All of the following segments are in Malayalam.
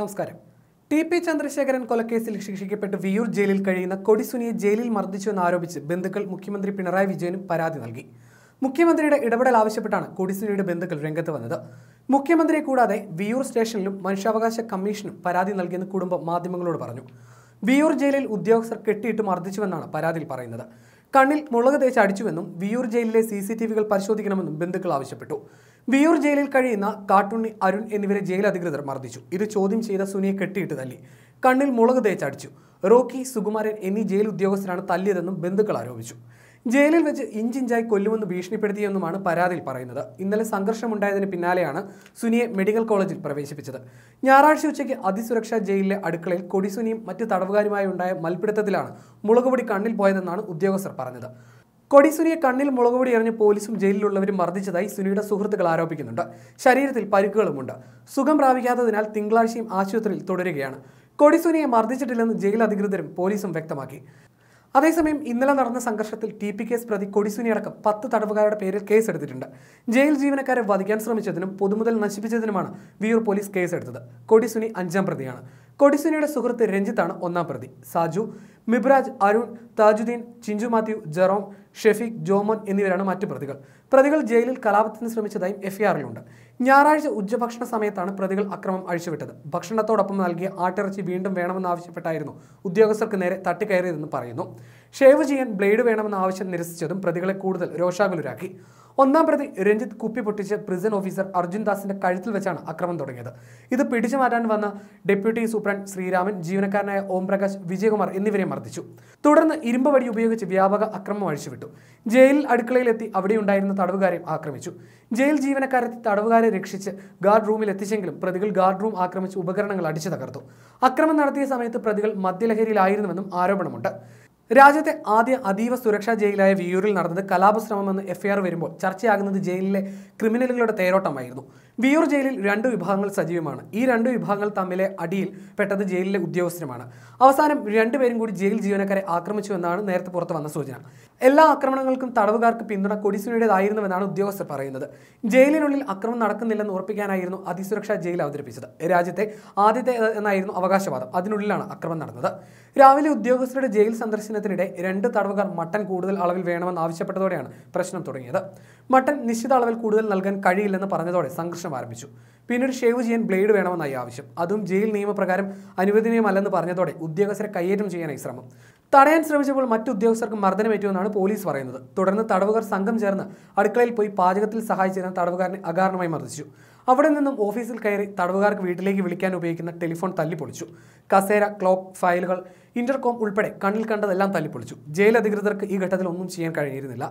നമസ്കാരം ടി പി ചന്ദ്രശേഖരൻ കൊലക്കേസിൽ ശിക്ഷിക്കപ്പെട്ട് വിയൂർ ജയിലിൽ കഴിയുന്ന കൊടിസുനിയെ ജയിലിൽ മർദ്ദിച്ചു എന്നാരോപിച്ച് ബന്ധുക്കൾ മുഖ്യമന്ത്രി പിണറായി വിജയനും പരാതി നൽകി മുഖ്യമന്ത്രിയുടെ ഇടപെടൽ ആവശ്യപ്പെട്ടാണ് കൊടിസുനിയുടെ ബന്ധുക്കൾ രംഗത്ത് വന്നത് മുഖ്യമന്ത്രിയെ കൂടാതെ വിയൂർ സ്റ്റേഷനിലും മനുഷ്യാവകാശ കമ്മീഷനും പരാതി നൽകിയെന്ന് കുടുംബം മാധ്യമങ്ങളോട് പറഞ്ഞു വിയൂർ ജയിലിൽ ഉദ്യോഗസ്ഥർ കെട്ടിയിട്ട് മർദ്ദിച്ചുവെന്നാണ് പരാതിയിൽ പറയുന്നത് കണ്ണിൽ മുളക് തേച്ച് അടിച്ചുവെന്നും വിയൂർ ജയിലിലെ സി സി ടി വികൾ പരിശോധിക്കണമെന്നും ബന്ധുക്കൾ ആവശ്യപ്പെട്ടു വിയൂർ ജയിലിൽ കഴിയുന്ന കാട്ടുണ്ണി അരുൺ എന്നിവരെ ജയിൽ അധികൃതർ മർദ്ദിച്ചു ഇത് ചോദ്യം ചെയ്ത സുനിയെ കെട്ടിയിട്ട് തല്ലി കണ്ണിൽ മുളക് തേച്ച് അടിച്ചു റോക്കി സുകുമാരൻ എന്നീ ജയിൽ ഉദ്യോഗസ്ഥരാണ് തല്ലിയതെന്നും ബന്ധുക്കൾ ആരോപിച്ചു ജയിലിൽ വെച്ച് ഇഞ്ചിഞ്ചായി കൊല്ലുമെന്ന് ഭീഷണിപ്പെടുത്തിയെന്നുമാണ് പരാതിയിൽ പറയുന്നത് ഇന്നലെ സംഘർഷമുണ്ടായതിന് പിന്നാലെയാണ് സുനിയെ മെഡിക്കൽ കോളേജിൽ പ്രവേശിപ്പിച്ചത് ഞായറാഴ്ച ഉച്ചയ്ക്ക് അതിസുരക്ഷാ ജയിലിലെ അടുക്കളയിൽ കൊടിസുനിയും മറ്റ് തടവുകാരുമായി ഉണ്ടായ മൽപിടുത്തത്തിലാണ് മുളകുപൊടി കണ്ണിൽ പോയതെന്നാണ് ഉദ്യോഗസ്ഥർ പറഞ്ഞത് കൊടിസുനിയെ കണ്ണിൽ മുളകുപൊടി എറിഞ്ഞ് പോലീസും ജയിലിലുള്ളവരും മർദ്ദിച്ചതായി സുനിയുടെ സുഹൃത്തുക്കൾ ആരോപിക്കുന്നുണ്ട് ശരീരത്തിൽ പരുക്കുകളുമുണ്ട് സുഖം പ്രാപിക്കാത്തതിനാൽ തിങ്കളാഴ്ചയും ആശുപത്രിയിൽ തുടരുകയാണ് കൊടിസുനിയെ മർദ്ദിച്ചിട്ടില്ലെന്ന് ജയിൽ അധികൃതരും പോലീസും വ്യക്തമാക്കി അതേസമയം ഇന്നലെ നടന്ന സംഘർഷത്തിൽ ടി പി കേസ് പ്രതി കൊടിസുനി അടക്കം പത്ത് തടവുകാരുടെ പേരിൽ കേസെടുത്തിട്ടുണ്ട് ജയിൽ ജീവനക്കാരെ വധിക്കാൻ ശ്രമിച്ചതിനും പൊതുമുതൽ നശിപ്പിച്ചതിനുമാണ് വിയൂർ പോലീസ് കേസെടുത്തത് കൊടിസുനി അഞ്ചാം പ്രതിയാണ് കൊടിസുനിയുടെ സുഹൃത്ത് രഞ്ജിത്താണ് ഒന്നാം പ്രതി സാജു മിബ്രാജ് അരുൺ താജുദ്ദീൻ ചിഞ്ചു മാത്യു ജെറോം ഷെഫീഖ് ജോമൻ എന്നിവരാണ് മറ്റു പ്രതികൾ പ്രതികൾ ജയിലിൽ കലാപത്തിന് ശ്രമിച്ചതായും ആറിലുണ്ട് ഞായറാഴ്ച ഉച്ചഭക്ഷണ സമയത്താണ് പ്രതികൾ അക്രമം അഴിച്ചുവിട്ടത് ഭക്ഷണത്തോടൊപ്പം നൽകിയ ആട്ടിറച്ചി വീണ്ടും വേണമെന്നാവശ്യപ്പെട്ടായിരുന്നു ഉദ്യോഗസ്ഥർക്ക് നേരെ തട്ടിക്കയറിയതെന്ന് പറയുന്നു ഷേവ് ചെയ്യാൻ ബ്ലേഡ് വേണമെന്ന ആവശ്യം നിരസിച്ചതും പ്രതികളെ കൂടുതൽ രോഷാകുലരാക്കി ഒന്നാം പ്രതി രഞ്ജിത്ത് കുപ്പി പൊട്ടിച്ച് പ്രിസൺ ഓഫീസർ അർജുൻ ദാസിന്റെ കഴുത്തിൽ വെച്ചാണ് അക്രമം തുടങ്ങിയത് ഇത് പിടിച്ചു മാറ്റാൻ വന്ന ഡെപ്യൂട്ടി സൂപ്രണ്ട് ശ്രീരാമൻ ജീവനക്കാരനായ ഓം പ്രകാശ് വിജയകുമാർ എന്നിവരെ മർദ്ദിച്ചു തുടർന്ന് ഇരുമ്പ് വടി ഉപയോഗിച്ച് വ്യാപക അക്രമം അഴിച്ചുവിട്ടു ജയിൽ അടുക്കളയിലെത്തി അവിടെയുണ്ടായിരുന്ന തടവുകാരെ ആക്രമിച്ചു ജയിൽ ജീവനക്കാരെത്തി തടവുകാരെ രക്ഷിച്ച് ഗാർഡ് റൂമിൽ എത്തിച്ചെങ്കിലും പ്രതികൾ ഗാർഡ് റൂം ആക്രമിച്ച് ഉപകരണങ്ങൾ അടിച്ചു തകർത്തു അക്രമം നടത്തിയ സമയത്ത് പ്രതികൾ മദ്യലഹരിയിലായിരുന്നുവെന്നും ആരോപണമുണ്ട് രാജ്യത്തെ ആദ്യ അതീവ സുരക്ഷാ ജയിലായ വിയൂരിൽ നടന്നത് കലാപശ്രമമെന്ന് എഫ്ഐആർ വരുമ്പോൾ ചർച്ചയാകുന്നത് ജയിലിലെ ക്രിമിനലുകളുടെ തേരോട്ടമായിരുന്നു വിയൂർ ജയിലിൽ രണ്ട് വിഭാഗങ്ങൾ സജീവമാണ് ഈ രണ്ട് വിഭാഗങ്ങൾ തമ്മിലെ അടിയിൽ പെട്ടത് ജയിലിലെ ഉദ്യോഗസ്ഥരുമാണ് അവസാനം രണ്ടുപേരും കൂടി ജയിൽ ജീവനക്കാരെ ആക്രമിച്ചു എന്നാണ് നേരത്തെ പുറത്തു വന്ന സൂചന എല്ലാ ആക്രമണങ്ങൾക്കും തടവുകാർക്ക് പിന്തുണ കൊടിസുനിയുടേതായിരുന്നുവെന്നാണ് ഉദ്യോഗസ്ഥർ പറയുന്നത് ജയിലിനുള്ളിൽ അക്രമം നടക്കുന്നില്ലെന്ന് ഉറപ്പിക്കാനായിരുന്നു അതിസുരക്ഷാ ജയിൽ അവതരിപ്പിച്ചത് രാജ്യത്തെ ആദ്യത്തെ എന്നായിരുന്നു അവകാശവാദം അതിനുള്ളിലാണ് അക്രമം നടന്നത് രാവിലെ ഉദ്യോഗസ്ഥരുടെ ജയിൽ സന്ദർശനത്തിനിടെ രണ്ട് തടവുകാർ മട്ടൻ കൂടുതൽ അളവിൽ വേണമെന്ന് ആവശ്യപ്പെട്ടതോടെയാണ് പ്രശ്നം തുടങ്ങിയത് മട്ടൻ നിശ്ചിത അളവിൽ കൂടുതൽ നൽകാൻ കഴിയില്ലെന്ന് പറഞ്ഞതോടെ സംഘർഷം ആരംഭിച്ചു പിന്നീട് ഷേവ് ചെയ്യാൻ ബ്ലേഡ് വേണമെന്നായി ആവശ്യം അതും ജയിൽ നിയമപ്രകാരം അനുവദനീയമല്ലെന്ന് പറഞ്ഞതോടെ ഉദ്യോഗസ്ഥരെ കയ്യേറ്റം ചെയ്യാനായി ശ്രമം തടയാൻ ശ്രമിച്ചപ്പോൾ ഉദ്യോഗസ്ഥർക്ക് മർദ്ദനമേറ്റുവെന്നാണ് പോലീസ് പറയുന്നത് തുടർന്ന് തടവുകാർ സംഘം ചേർന്ന് അടുക്കളയിൽ പോയി പാചകത്തിൽ സഹായിച്ചിരുന്ന തടവുകാരനെ അകാരണമായി മർദ്ദിച്ചു അവിടെ നിന്നും ഓഫീസിൽ കയറി തടവുകാർക്ക് വീട്ടിലേക്ക് വിളിക്കാൻ ഉപയോഗിക്കുന്ന ടെലിഫോൺ തല്ലിപ്പൊളിച്ചു കസേര ക്ലോക്ക് ഫയലുകൾ ഇന്റർകോം ഉൾപ്പെടെ കണ്ണിൽ കണ്ടതെല്ലാം തല്ലിപ്പൊളിച്ചു ജയിൽ അധികൃതർക്ക് ഈ ഘട്ടത്തിൽ ഒന്നും ചെയ്യാൻ കഴിഞ്ഞിരുന്നില്ല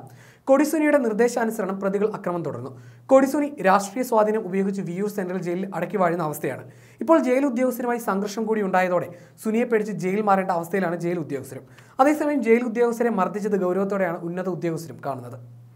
കൊടിസുനിയുടെ നിർദ്ദേശാനുസരണം പ്രതികൾ അക്രമം തുടർന്നു കൊടിസുനി രാഷ്ട്രീയ സ്വാധീനം ഉപയോഗിച്ച് വിയൂർ സെൻട്രൽ ജയിലിൽ അടക്കി വാഴുന്ന അവസ്ഥയാണ് ഇപ്പോൾ ജയിൽ ഉദ്യോഗസ്ഥരുമായി സംഘർഷം കൂടി ഉണ്ടായതോടെ സുനിയെ പേടിച്ച് ജയിൽ മാറേണ്ട അവസ്ഥയിലാണ് ജയിൽ ഉദ്യോഗസ്ഥരും അതേസമയം ജയിൽ ഉദ്യോഗസ്ഥരെ മർദ്ദിച്ചത് ഗൗരവത്തോടെയാണ് ഉന്നത ഉദ്യോഗസ്ഥരും കാണുന്നത്